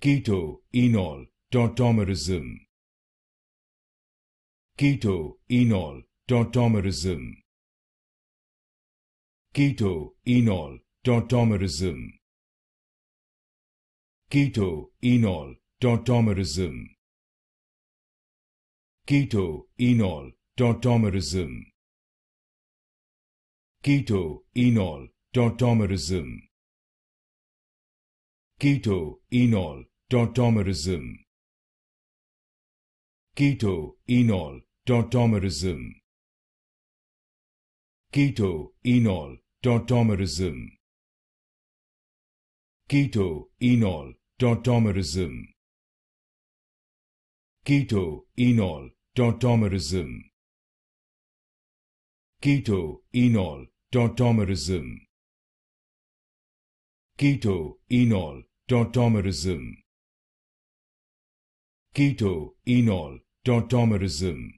Keto, enol, tautomerism. Keto, enol, tautomerism. Keto, enol, tautomerism. Keto, enol, tautomerism. Keto, enol, tautomerism. Keto, enol, tautomerism. Keto, enol, tautomerism keto enol tautomerism keto enol tautomerism keto enol tautomerism keto enol tautomerism keto enol tautomerism keto enol tautomerism keto, enol, tautomerism.